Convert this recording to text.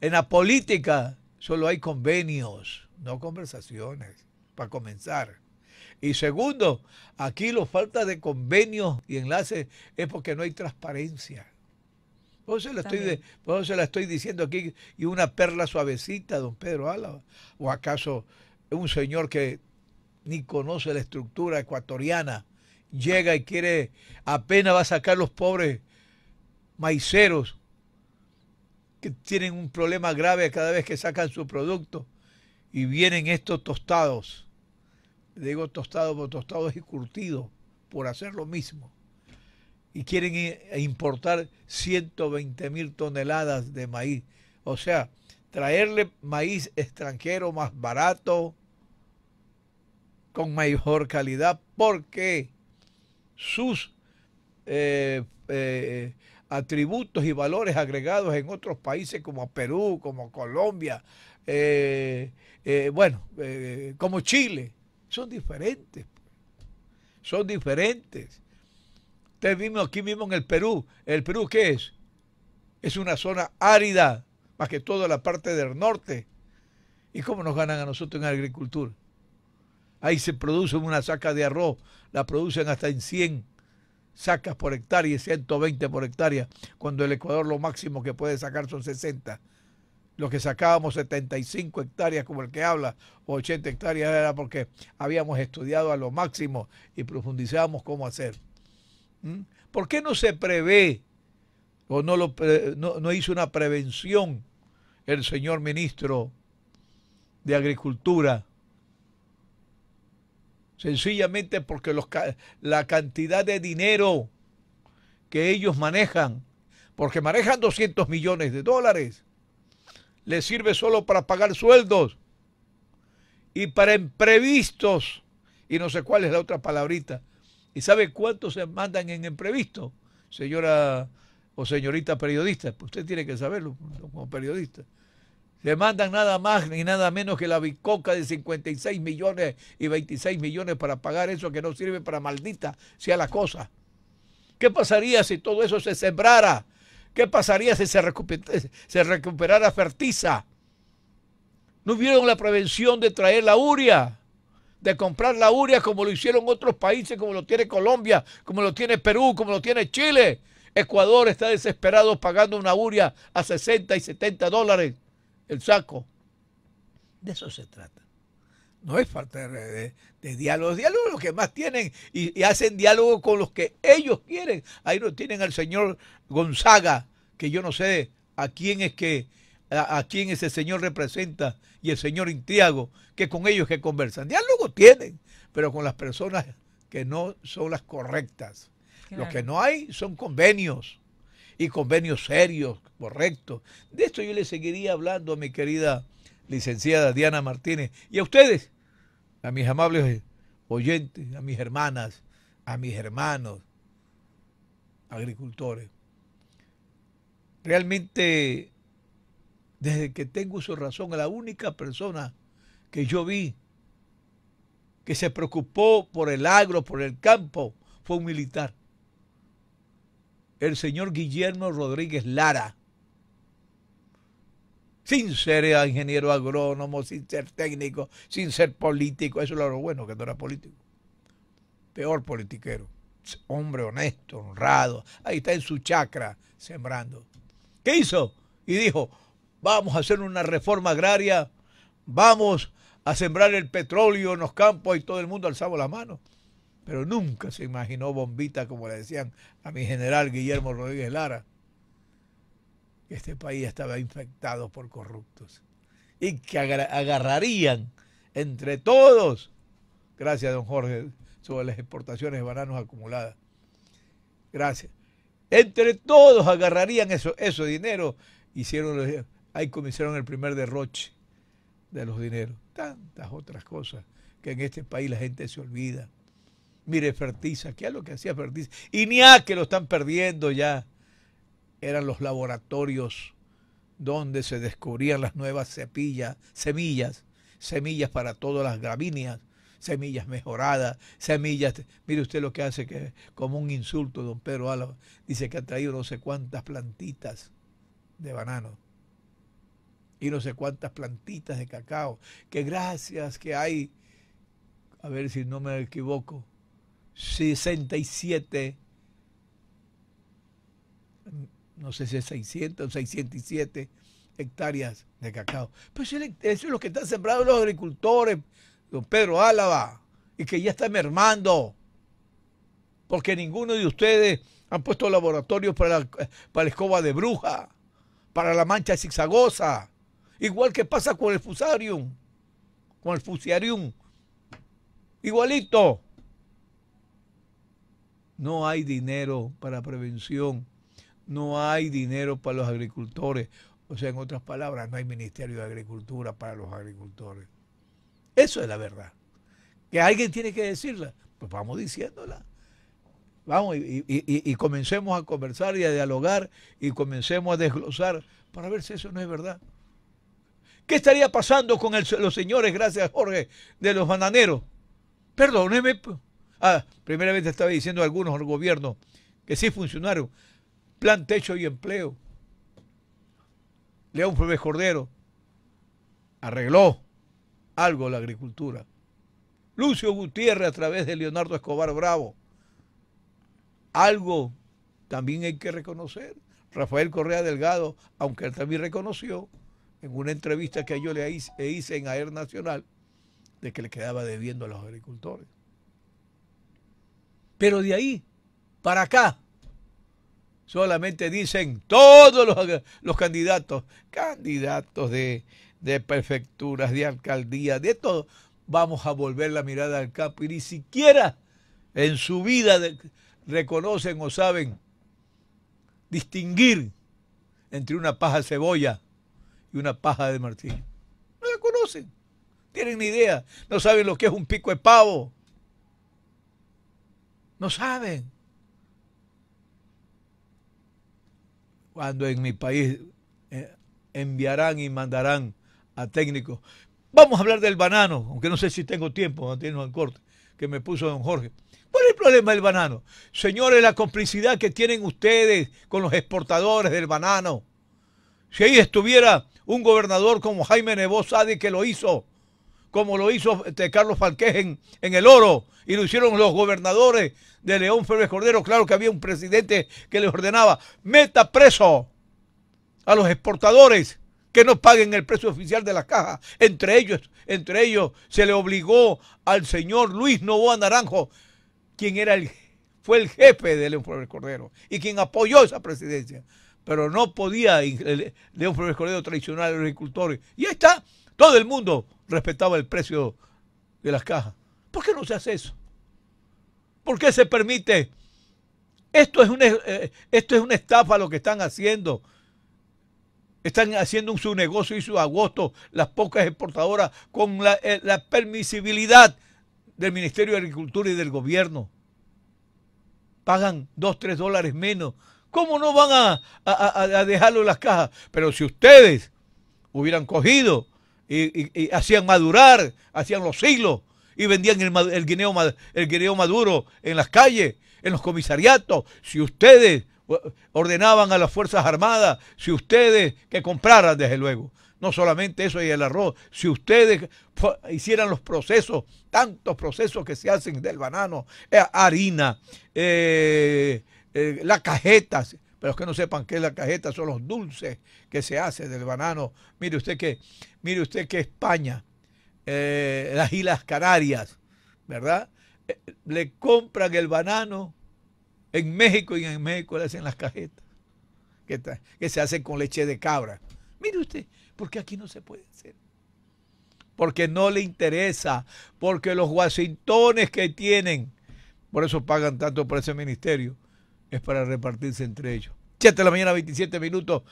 en la política solo hay convenios, no conversaciones, para comenzar. Y segundo, aquí la falta de convenios y enlaces es porque no hay transparencia. Por eso, se estoy la estoy diciendo aquí, y una perla suavecita, don Pedro Álava. ¿O acaso un señor que ni conoce la estructura ecuatoriana llega y quiere, apenas va a sacar los pobres maiceros que tienen un problema grave cada vez que sacan su producto y vienen estos tostados. Digo tostados, por tostados y curtidos por hacer lo mismo. Y quieren importar 120 mil toneladas de maíz. O sea, traerle maíz extranjero más barato, con mejor calidad, porque sus eh, eh, atributos y valores agregados en otros países como Perú, como Colombia, eh, eh, bueno, eh, como Chile. Son diferentes. Pues. Son diferentes. Ustedes vimos aquí mismo en el Perú. ¿El Perú qué es? Es una zona árida, más que toda la parte del norte. ¿Y cómo nos ganan a nosotros en agricultura? Ahí se produce una saca de arroz, la producen hasta en 100 sacas por hectárea, y 120 por hectárea, cuando el Ecuador lo máximo que puede sacar son 60. Los que sacábamos 75 hectáreas, como el que habla, o 80 hectáreas, era porque habíamos estudiado a lo máximo y profundizábamos cómo hacer. ¿Mm? ¿Por qué no se prevé o no, lo, no, no hizo una prevención el señor ministro de Agricultura sencillamente porque los, la cantidad de dinero que ellos manejan, porque manejan 200 millones de dólares, les sirve solo para pagar sueldos y para imprevistos, y no sé cuál es la otra palabrita. ¿Y sabe cuánto se mandan en imprevisto, señora o señorita periodista? Pues usted tiene que saberlo como periodista. Le mandan nada más ni nada menos que la bicoca de 56 millones y 26 millones para pagar eso que no sirve para maldita sea la cosa. ¿Qué pasaría si todo eso se sembrara? ¿Qué pasaría si se, se recuperara Fertiza? No hubieron la prevención de traer la uria, de comprar la uria como lo hicieron otros países, como lo tiene Colombia, como lo tiene Perú, como lo tiene Chile. Ecuador está desesperado pagando una uria a 60 y 70 dólares el saco. De eso se trata. No es falta de, diálogo, de diálogo. Diálogo los que más tienen y, hacen diálogo con los que ellos quieren. Ahí lo tienen al señor Gonzaga, que yo no sé a quién es que a, quién ese señor representa y el señor Intriago, que con ellos que conversan. Diálogo tienen, pero con las personas que no son las correctas. Lo que no hay son convenios y convenios serios, correctos. De esto yo le seguiría hablando a mi querida licenciada Diana Martínez y a ustedes, a mis amables oyentes, a mis hermanas, a mis hermanos agricultores. Realmente, desde que tengo su razón, la única persona que yo vi que se preocupó por el agro, por el campo, fue un militar el señor Guillermo Rodríguez Lara. Sin ser eh, ingeniero agrónomo, sin ser técnico, sin ser político. Eso era lo bueno, que no era político. Peor politiquero. Hombre honesto, honrado. Ahí está en su chacra sembrando. ¿Qué hizo? Y dijo, vamos a hacer una reforma agraria, vamos a sembrar el petróleo en los campos y todo el mundo alzaba la mano pero nunca se imaginó bombita, como le decían a mi general Guillermo Rodríguez Lara, que este país estaba infectado por corruptos y que agarrarían entre todos, gracias a don Jorge, sobre las exportaciones de bananos acumuladas. Gracias. Entre todos agarrarían eso, eso dinero. Hicieron, ahí comenzaron el primer derroche de los dineros. Tantas otras cosas que en este país la gente se olvida. Mire, Fertiza, ¿qué es lo que hacía Fertiza? Y ni a que lo están perdiendo ya. Eran los laboratorios donde se descubrían las nuevas cepillas, semillas, semillas para todas las gramíneas, semillas mejoradas, semillas. Mire usted lo que hace, que como un insulto, don Pedro Álava, dice que ha traído no sé cuántas plantitas de banano y no sé cuántas plantitas de cacao. Qué gracias que hay, a ver si no me equivoco, 67, no sé si es 600, 607 hectáreas de cacao. Pero eso es lo que están sembrando los agricultores, don Pedro Álava, y que ya está mermando, porque ninguno de ustedes han puesto laboratorios para la, para escoba de bruja, para la mancha zigzagosa, igual que pasa con el fusarium, con el fusarium, igualito. No hay dinero para prevención, no hay dinero para los agricultores. O sea, en otras palabras, no hay Ministerio de Agricultura para los agricultores. Eso es la verdad. Que alguien tiene que decirla, pues vamos diciéndola. Vamos y, comencemos a conversar y a dialogar y comencemos a desglosar para ver si eso no es verdad. ¿Qué estaría pasando con los señores, gracias Jorge, de los bananeros? Perdóneme, Ah, primeramente estaba diciendo algunos gobiernos gobierno que sí funcionaron. Plan Techo y Empleo. León Flores Cordero arregló algo la agricultura. Lucio Gutiérrez a través de Leonardo Escobar Bravo. Algo también hay que reconocer. Rafael Correa Delgado, aunque él también reconoció en una entrevista que yo le hice e en AER Nacional, de que le quedaba debiendo a los agricultores. Pero de ahí para acá solamente dicen todos los, candidatos, candidatos de, de prefecturas, de alcaldías, de todo. Vamos a volver la mirada al campo y ni siquiera en su vida reconocen o saben distinguir entre una paja de cebolla y una paja de martillo. No la conocen, tienen ni idea, no saben lo que es un pico de pavo, no saben. Cuando en mi país eh, enviarán y mandarán a técnicos. Vamos a hablar del banano, aunque no sé si tengo tiempo, no tengo el corte, que me puso don Jorge. ¿Cuál es el problema del banano? Señores, la complicidad que tienen ustedes con los exportadores del banano. Si ahí estuviera un gobernador como Jaime de que lo hizo, como lo hizo este, Carlos Falquez en, El Oro, y lo hicieron los gobernadores de León Febres Cordero. Claro que había un presidente que les ordenaba, meta preso a los exportadores que no paguen el precio oficial de la caja. Entre ellos, entre ellos se le obligó al señor Luis Novoa Naranjo, quien era el, fue el jefe de León Febres Cordero y quien apoyó esa presidencia. Pero no podía León Febres Cordero traicionar a los agricultores. Y ahí está, todo el mundo respetaba el precio de las cajas. ¿Por qué no se hace eso? ¿Por qué se permite? Esto es una, eh, esto es una estafa lo que están haciendo. Están haciendo su negocio y su agosto las pocas exportadoras con la, eh, permisibilidad del Ministerio de Agricultura y del gobierno. Pagan dos, tres dólares menos. ¿Cómo no van a, a dejarlo en las cajas? Pero si ustedes hubieran cogido y, hacían madurar, hacían los siglos y vendían el, guineo, el maduro en las calles, en los comisariatos. Si ustedes ordenaban a las Fuerzas Armadas, si ustedes que compraran, desde luego, no solamente eso y el arroz, si ustedes hicieran los procesos, tantos procesos que se hacen del banano, eh, harina, eh, eh, las cajetas, la cajeta, pero que no sepan qué es la cajeta son los dulces que se hace del banano. Mire usted que, mire usted que España, eh, las Islas Canarias, ¿verdad? Eh, le compran el banano en México y en México le hacen las cajetas que, que se hacen con leche de cabra. Mire usted, porque aquí no se puede hacer porque no le interesa, porque los guasintones que tienen, por eso pagan tanto por ese ministerio, es para repartirse entre ellos. 7 de la mañana, 27 minutos.